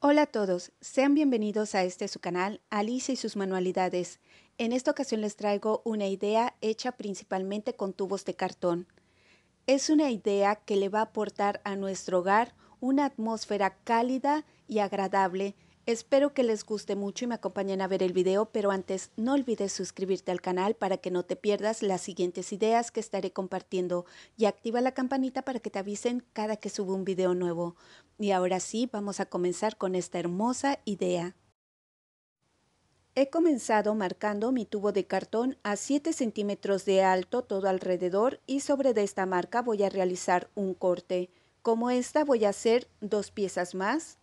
Hola a todos, sean bienvenidos a este su canal Alicia y sus manualidades. En esta ocasión les traigo una idea hecha principalmente con tubos de cartón. Es una idea que le va a aportar a nuestro hogar una atmósfera cálida y agradable Espero que les guste mucho y me acompañen a ver el video, pero antes no olvides suscribirte al canal para que no te pierdas las siguientes ideas que estaré compartiendo y activa la campanita para que te avisen cada que subo un video nuevo. Y ahora sí, vamos a comenzar con esta hermosa idea. He comenzado marcando mi tubo de cartón a 7 centímetros de alto todo alrededor y sobre de esta marca voy a realizar un corte. Como esta voy a hacer dos piezas más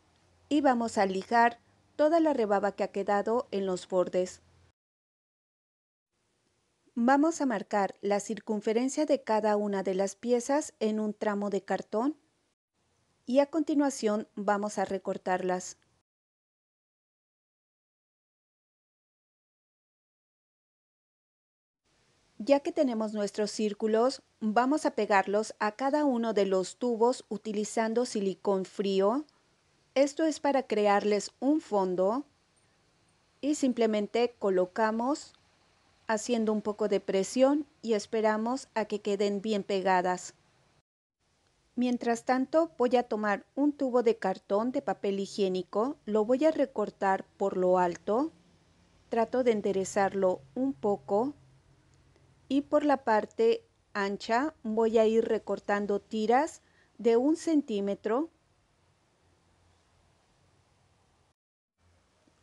y vamos a lijar toda la rebaba que ha quedado en los bordes. Vamos a marcar la circunferencia de cada una de las piezas en un tramo de cartón y a continuación vamos a recortarlas. Ya que tenemos nuestros círculos, vamos a pegarlos a cada uno de los tubos utilizando silicón frío esto es para crearles un fondo y simplemente colocamos haciendo un poco de presión y esperamos a que queden bien pegadas. Mientras tanto voy a tomar un tubo de cartón de papel higiénico, lo voy a recortar por lo alto, trato de enderezarlo un poco y por la parte ancha voy a ir recortando tiras de un centímetro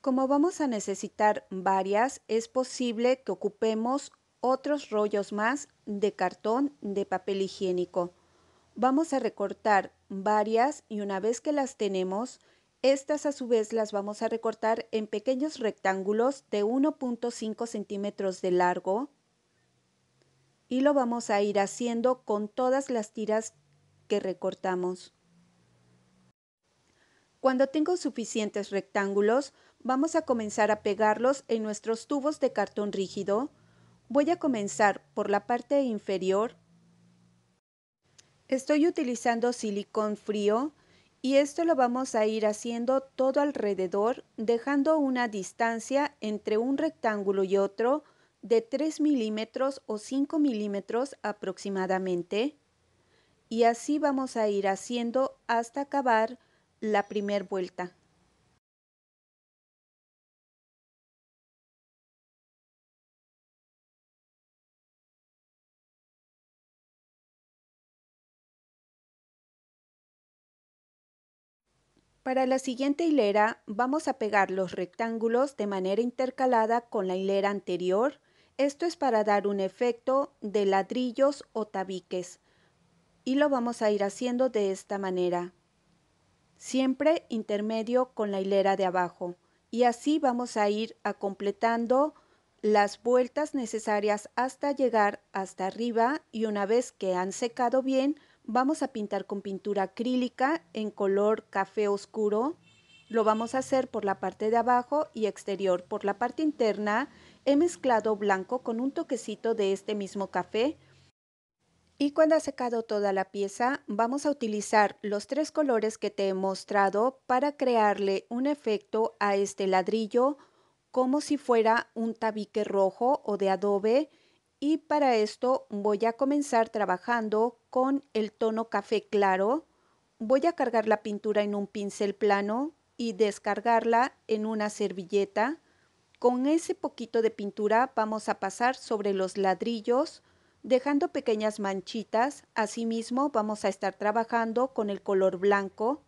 Como vamos a necesitar varias, es posible que ocupemos otros rollos más de cartón de papel higiénico. Vamos a recortar varias y una vez que las tenemos, estas a su vez las vamos a recortar en pequeños rectángulos de 1.5 centímetros de largo y lo vamos a ir haciendo con todas las tiras que recortamos. Cuando tengo suficientes rectángulos, Vamos a comenzar a pegarlos en nuestros tubos de cartón rígido. Voy a comenzar por la parte inferior. Estoy utilizando silicón frío y esto lo vamos a ir haciendo todo alrededor dejando una distancia entre un rectángulo y otro de 3 milímetros o 5 milímetros aproximadamente y así vamos a ir haciendo hasta acabar la primera vuelta. Para la siguiente hilera vamos a pegar los rectángulos de manera intercalada con la hilera anterior. Esto es para dar un efecto de ladrillos o tabiques. Y lo vamos a ir haciendo de esta manera. Siempre intermedio con la hilera de abajo. Y así vamos a ir a completando las vueltas necesarias hasta llegar hasta arriba y una vez que han secado bien, Vamos a pintar con pintura acrílica en color café oscuro. Lo vamos a hacer por la parte de abajo y exterior. Por la parte interna he mezclado blanco con un toquecito de este mismo café. Y cuando ha secado toda la pieza, vamos a utilizar los tres colores que te he mostrado para crearle un efecto a este ladrillo como si fuera un tabique rojo o de adobe y para esto voy a comenzar trabajando con el tono café claro. Voy a cargar la pintura en un pincel plano y descargarla en una servilleta. Con ese poquito de pintura vamos a pasar sobre los ladrillos dejando pequeñas manchitas. Asimismo vamos a estar trabajando con el color blanco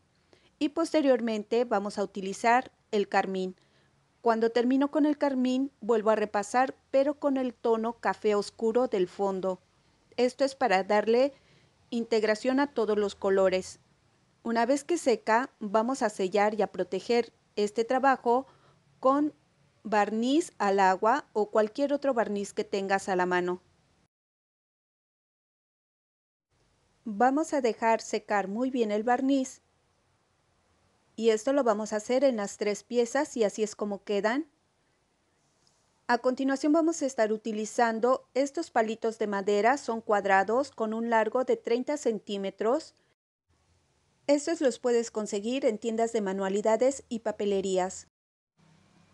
y posteriormente vamos a utilizar el carmín. Cuando termino con el carmín, vuelvo a repasar, pero con el tono café oscuro del fondo. Esto es para darle integración a todos los colores. Una vez que seca, vamos a sellar y a proteger este trabajo con barniz al agua o cualquier otro barniz que tengas a la mano. Vamos a dejar secar muy bien el barniz y esto lo vamos a hacer en las tres piezas y así es como quedan. A continuación vamos a estar utilizando estos palitos de madera, son cuadrados con un largo de 30 centímetros. Estos los puedes conseguir en tiendas de manualidades y papelerías.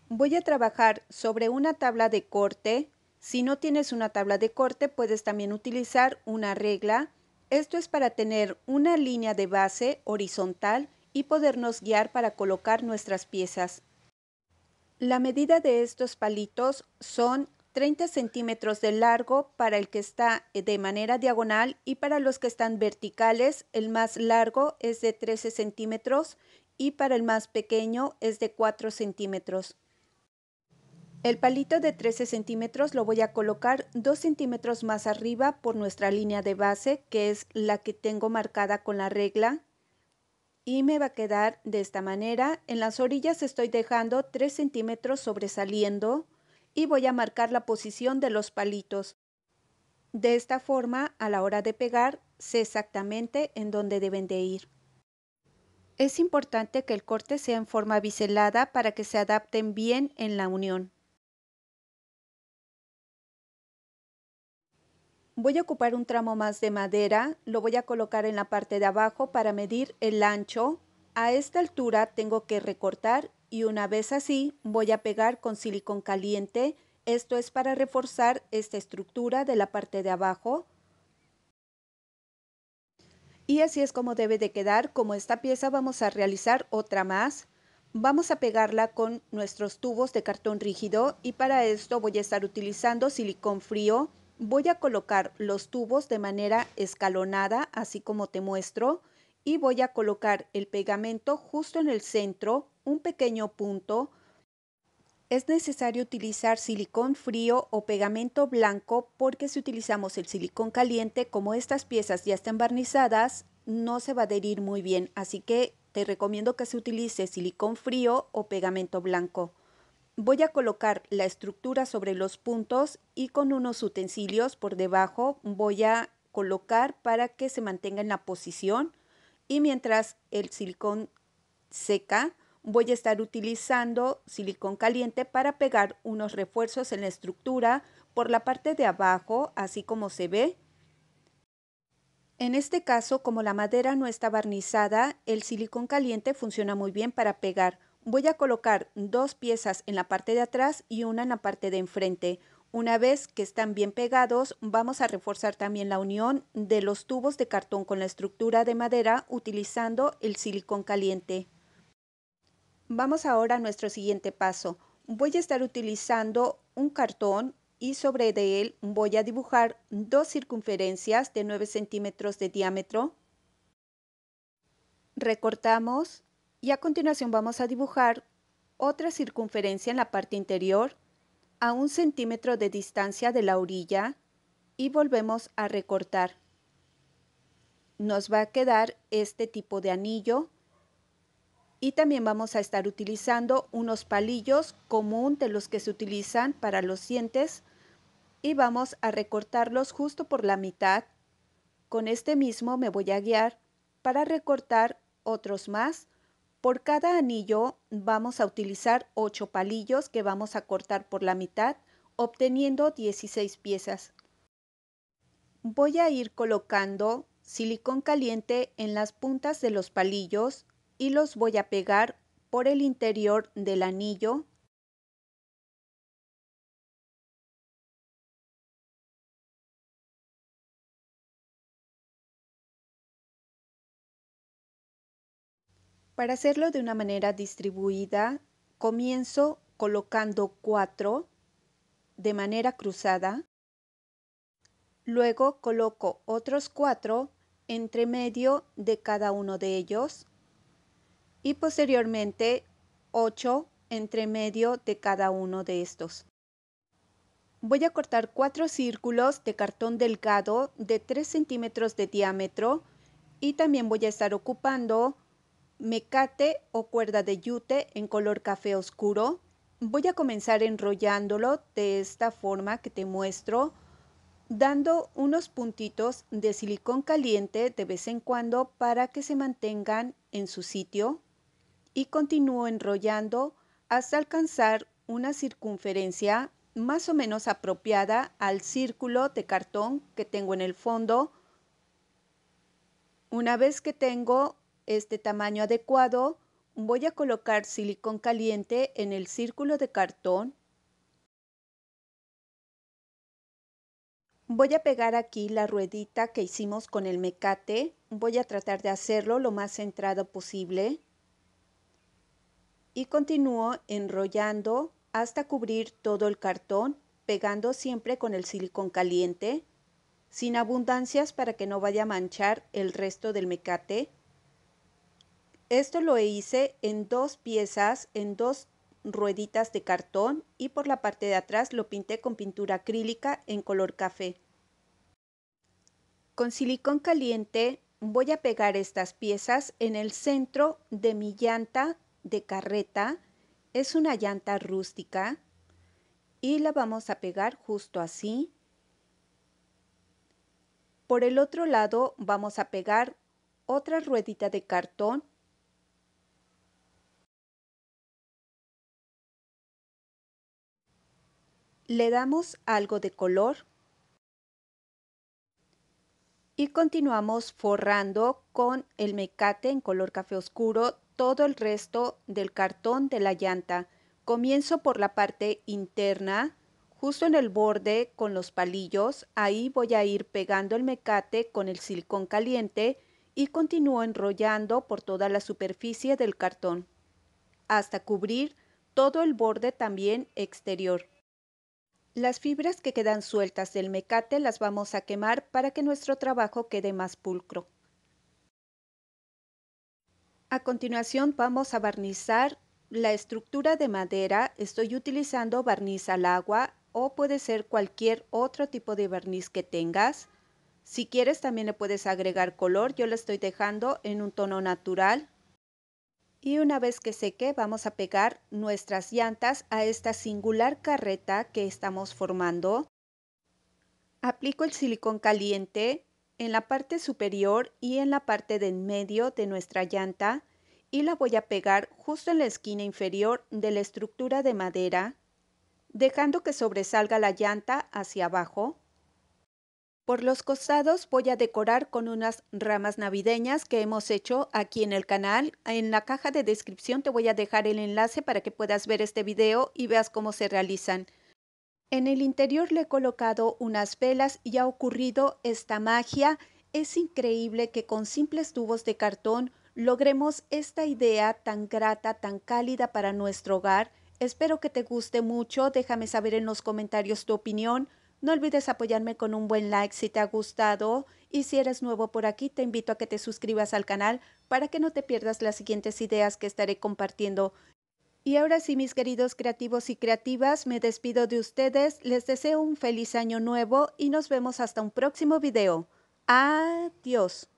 Voy a trabajar sobre una tabla de corte. Si no tienes una tabla de corte puedes también utilizar una regla. Esto es para tener una línea de base horizontal y podernos guiar para colocar nuestras piezas. La medida de estos palitos son 30 centímetros de largo para el que está eh, de manera diagonal y para los que están verticales el más largo es de 13 centímetros y para el más pequeño es de 4 centímetros. El palito de 13 centímetros lo voy a colocar 2 centímetros más arriba por nuestra línea de base que es la que tengo marcada con la regla y me va a quedar de esta manera. En las orillas estoy dejando 3 centímetros sobresaliendo y voy a marcar la posición de los palitos. De esta forma, a la hora de pegar, sé exactamente en dónde deben de ir. Es importante que el corte sea en forma biselada para que se adapten bien en la unión. Voy a ocupar un tramo más de madera, lo voy a colocar en la parte de abajo para medir el ancho. A esta altura tengo que recortar y una vez así voy a pegar con silicón caliente. Esto es para reforzar esta estructura de la parte de abajo. Y así es como debe de quedar. Como esta pieza vamos a realizar otra más. Vamos a pegarla con nuestros tubos de cartón rígido y para esto voy a estar utilizando silicón frío. Voy a colocar los tubos de manera escalonada, así como te muestro, y voy a colocar el pegamento justo en el centro, un pequeño punto. Es necesario utilizar silicón frío o pegamento blanco porque si utilizamos el silicón caliente, como estas piezas ya están barnizadas, no se va a adherir muy bien, así que te recomiendo que se utilice silicón frío o pegamento blanco. Voy a colocar la estructura sobre los puntos y con unos utensilios por debajo voy a colocar para que se mantenga en la posición y mientras el silicón seca voy a estar utilizando silicón caliente para pegar unos refuerzos en la estructura por la parte de abajo así como se ve en este caso, como la madera no está barnizada, el silicón caliente funciona muy bien para pegar Voy a colocar dos piezas en la parte de atrás y una en la parte de enfrente. Una vez que están bien pegados, vamos a reforzar también la unión de los tubos de cartón con la estructura de madera utilizando el silicón caliente. Vamos ahora a nuestro siguiente paso. Voy a estar utilizando un cartón y sobre de él voy a dibujar dos circunferencias de 9 centímetros de diámetro. Recortamos y a continuación vamos a dibujar otra circunferencia en la parte interior a un centímetro de distancia de la orilla y volvemos a recortar. Nos va a quedar este tipo de anillo y también vamos a estar utilizando unos palillos común de los que se utilizan para los dientes y vamos a recortarlos justo por la mitad. Con este mismo me voy a guiar para recortar otros más por cada anillo vamos a utilizar 8 palillos que vamos a cortar por la mitad, obteniendo 16 piezas. Voy a ir colocando silicón caliente en las puntas de los palillos y los voy a pegar por el interior del anillo Para hacerlo de una manera distribuida, comienzo colocando 4 de manera cruzada. Luego coloco otros 4 entre medio de cada uno de ellos y posteriormente 8 entre medio de cada uno de estos. Voy a cortar cuatro círculos de cartón delgado de 3 centímetros de diámetro y también voy a estar ocupando mecate o cuerda de yute en color café oscuro. Voy a comenzar enrollándolo de esta forma que te muestro, dando unos puntitos de silicón caliente de vez en cuando para que se mantengan en su sitio y continúo enrollando hasta alcanzar una circunferencia más o menos apropiada al círculo de cartón que tengo en el fondo. Una vez que tengo este tamaño adecuado, voy a colocar silicón caliente en el círculo de cartón. Voy a pegar aquí la ruedita que hicimos con el mecate. Voy a tratar de hacerlo lo más centrado posible. Y continúo enrollando hasta cubrir todo el cartón, pegando siempre con el silicón caliente, sin abundancias para que no vaya a manchar el resto del mecate. Esto lo hice en dos piezas, en dos rueditas de cartón y por la parte de atrás lo pinté con pintura acrílica en color café. Con silicón caliente voy a pegar estas piezas en el centro de mi llanta de carreta. Es una llanta rústica y la vamos a pegar justo así. Por el otro lado vamos a pegar otra ruedita de cartón le damos algo de color y continuamos forrando con el mecate en color café oscuro todo el resto del cartón de la llanta. Comienzo por la parte interna, justo en el borde con los palillos, ahí voy a ir pegando el mecate con el silicón caliente y continúo enrollando por toda la superficie del cartón hasta cubrir todo el borde también exterior. Las fibras que quedan sueltas del mecate las vamos a quemar para que nuestro trabajo quede más pulcro. A continuación vamos a barnizar la estructura de madera. Estoy utilizando barniz al agua o puede ser cualquier otro tipo de barniz que tengas. Si quieres también le puedes agregar color, yo la estoy dejando en un tono natural y una vez que seque vamos a pegar nuestras llantas a esta singular carreta que estamos formando. Aplico el silicón caliente en la parte superior y en la parte de en medio de nuestra llanta y la voy a pegar justo en la esquina inferior de la estructura de madera, dejando que sobresalga la llanta hacia abajo. Por los costados voy a decorar con unas ramas navideñas que hemos hecho aquí en el canal. En la caja de descripción te voy a dejar el enlace para que puedas ver este video y veas cómo se realizan. En el interior le he colocado unas velas y ha ocurrido esta magia. Es increíble que con simples tubos de cartón logremos esta idea tan grata, tan cálida para nuestro hogar. Espero que te guste mucho. Déjame saber en los comentarios tu opinión. No olvides apoyarme con un buen like si te ha gustado y si eres nuevo por aquí te invito a que te suscribas al canal para que no te pierdas las siguientes ideas que estaré compartiendo. Y ahora sí, mis queridos creativos y creativas, me despido de ustedes, les deseo un feliz año nuevo y nos vemos hasta un próximo video. Adiós.